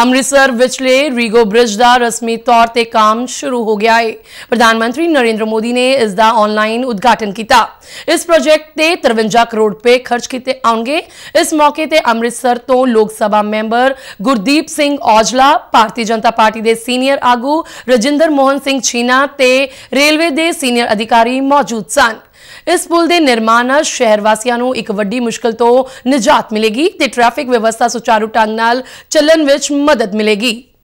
ਅੰਮ੍ਰਿਤਸਰ ਵਿਚਲੇ ਰੀਗੋ ਬ੍ਰਿਜ ਦਾ ਰਸਮੀ ਤੌਰ ਤੇ ਕੰਮ ਸ਼ੁਰੂ ਹੋ ਗਿਆ ਹੈ ਪ੍ਰਧਾਨ ਮੰਤਰੀ ਨਰਿੰਦਰ ਮੋਦੀ ਨੇ ਇਸ ਦਾ ਆਨਲਾਈਨ ਉਦਘਾਟਨ ਕੀਤਾ ਇਸ ਪ੍ਰੋਜੈਕਟ ਤੇ 53 ਕਰੋੜ ਰੁਪਏ ਖਰਚ ਕੀਤੇ ਆਉਣਗੇ ਇਸ ਮੌਕੇ ਤੇ ਅੰਮ੍ਰਿਤਸਰ ਤੋਂ ਲੋਕ ਸਭਾ ਮੈਂਬਰ ਗੁਰਦੀਪ ਸਿੰਘ ਔਜਲਾ ਭਾਰਤੀ ਜਨਤਾ ਪਾਰਟੀ ਦੇ ਸੀਨੀਅਰ ਆਗੂ ਰਜਿੰਦਰ ਮੋਹਨ ਸਿੰਘ ਛੀਨਾ ਤੇ ਰੇਲਵੇ ਦੇ ਸੀਨੀਅਰ ਅਧਿਕਾਰੀ ਮੌਜੂਦ ਸਨ ਇਸ ਪੁਲ ਦੇ ਨਿਰਮਾਣ ਨਾਲ ਸ਼ਹਿਰ ਵਾਸੀਆਂ ਨੂੰ ਇੱਕ ਵੱਡੀ ਮੁਸ਼ਕਲ ਤੋਂ ਨਜਾਤ ਮਿਲੇਗੀ ਤੇ ਟ੍ਰੈਫਿਕ ਵਿਵਸਥਾ ਸੁਚਾਰੂ ਢੰਗ ਨਾਲ ਚੱਲਣ ਵਿੱਚ ਮਦਦ ਮਿਲੇਗੀ